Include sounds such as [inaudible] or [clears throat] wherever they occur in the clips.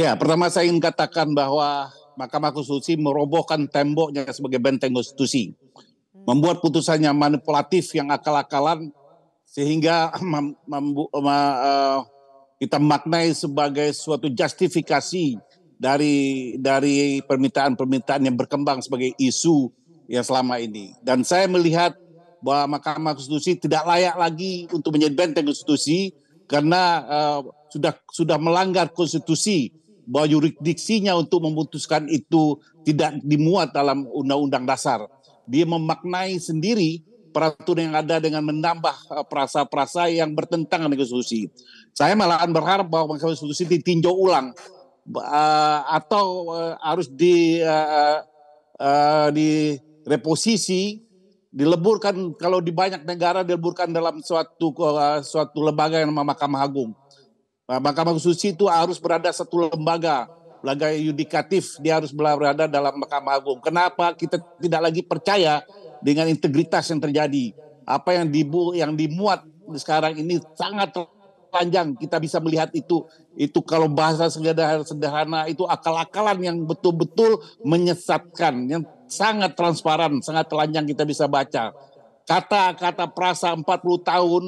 Ya, pertama saya ingin katakan bahwa Mahkamah Konstitusi merobohkan temboknya sebagai benteng konstitusi. Hmm. Membuat putusannya manipulatif yang akal-akalan sehingga [clears throat] eh, kita maknai sebagai suatu justifikasi dari dari permintaan-permintaan yang berkembang sebagai isu yang selama ini. Dan saya melihat bahwa Mahkamah Konstitusi tidak layak lagi untuk menjadi benteng konstitusi karena uh, sudah sudah melanggar konstitusi bahwa yurisdiksinya untuk memutuskan itu tidak dimuat dalam undang-undang dasar. Dia memaknai sendiri peraturan yang ada dengan menambah eh, perasa-perasa yang bertentangan dengan konstitusi. Saya malahan berharap bahwa Mahkamah Konstitusi ditinjau ulang eh, atau eh, harus di di reposisi dileburkan kalau di banyak negara dileburkan dalam suatu suatu lembaga yang namanya Mahkamah Agung. Nah, Mahkamah Konstitusi itu harus berada satu lembaga, lembaga yudikatif, dia harus berada dalam Mahkamah Agung. Kenapa kita tidak lagi percaya dengan integritas yang terjadi? Apa yang dibu yang dimuat sekarang ini sangat panjang kita bisa melihat itu itu kalau bahasa sederhana, sederhana itu akal-akalan yang betul-betul menyesatkan yang sangat transparan sangat telanjang kita bisa baca kata-kata perasa 40 tahun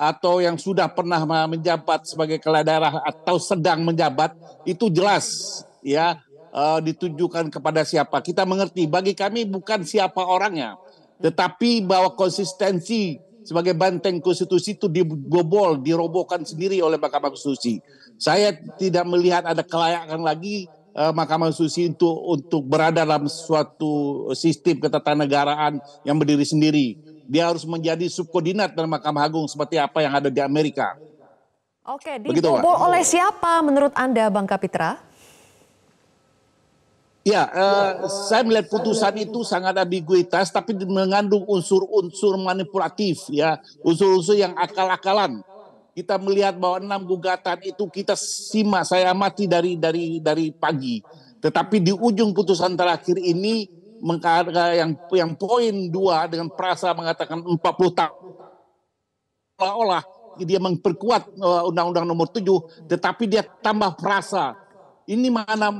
atau yang sudah pernah menjabat sebagai kepala daerah atau sedang menjabat itu jelas ya eh, ditujukan kepada siapa. Kita mengerti bagi kami bukan siapa orangnya, tetapi bahwa konsistensi sebagai banteng konstitusi itu digobol, dirobohkan sendiri oleh Mahkamah Konstitusi. Saya tidak melihat ada kelayakan lagi eh, Mahkamah Konstitusi untuk untuk berada dalam suatu sistem ketatanegaraan yang berdiri sendiri dia harus menjadi subkoordinat dari Mahkamah Agung seperti apa yang ada di Amerika. Oke, dibobol oleh siapa menurut Anda Bang Kapitra? Ya, eh, saya melihat putusan itu sangat ambiguitas, tapi mengandung unsur-unsur manipulatif, ya, unsur-unsur yang akal-akalan. Kita melihat bahwa enam gugatan itu kita simak, saya amati dari dari dari pagi. Tetapi di ujung putusan terakhir ini yang yang poin dua dengan perasa mengatakan 40 tahun seolah-olah dia memperkuat eh, undang-undang nomor 7 tetapi dia tambah perasa ini mana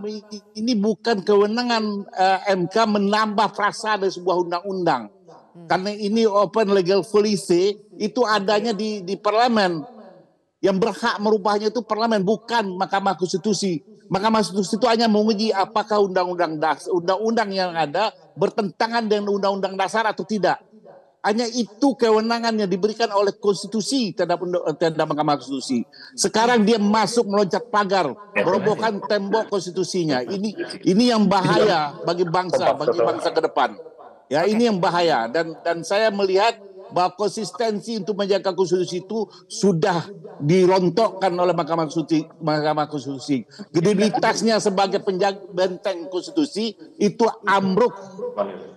ini bukan kewenangan uh, eh, MK menambah frasa dari sebuah undang-undang. Hmm. Karena ini open legal policy itu adanya di di parlemen yang berhak merubahnya itu parlemen, bukan Mahkamah Konstitusi. Mahkamah Konstitusi itu hanya menguji apakah undang-undang dasar, undang-undang yang ada bertentangan dengan undang-undang dasar atau tidak. Hanya itu kewenangan yang diberikan oleh konstitusi terhadap, terhadap Mahkamah Konstitusi. Sekarang dia masuk meloncat pagar, merobohkan tembok konstitusinya. Ini ini yang bahaya bagi bangsa, bagi bangsa ke depan. Ya, ini yang bahaya dan dan saya melihat bahwa konsistensi untuk menjaga konstitusi itu sudah dirontokkan oleh Mahkamah Konstitusi. Mahkamah Konstitusi. Kredibilitasnya sebagai penjaga benteng konstitusi itu ambruk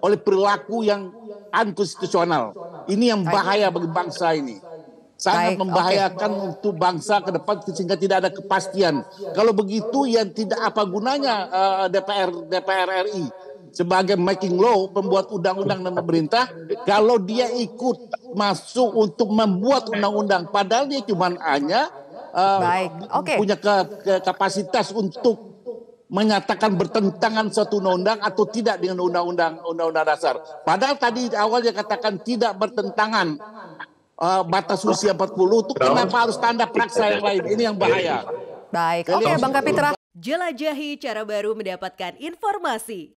oleh perilaku yang unkonstitusional. Ini yang bahaya bagi bangsa ini sangat Baik, membahayakan okay. untuk bangsa ke depan sehingga tidak ada kepastian. Kalau begitu yang tidak apa gunanya uh, DPR DPR RI sebagai making law, pembuat undang-undang dan pemerintah, kalau dia ikut masuk untuk membuat undang-undang, padahal dia cuma hanya uh, Baik. Okay. punya ke, ke kapasitas untuk menyatakan bertentangan satu undang-undang atau tidak dengan undang-undang undang-undang dasar. Padahal tadi awalnya katakan tidak bertentangan uh, batas usia 40 itu kenapa harus tanda praksa yang lain? Ini yang bahaya. Baik. Oke, okay, Bang Kapitra. Jelajahi cara baru mendapatkan informasi.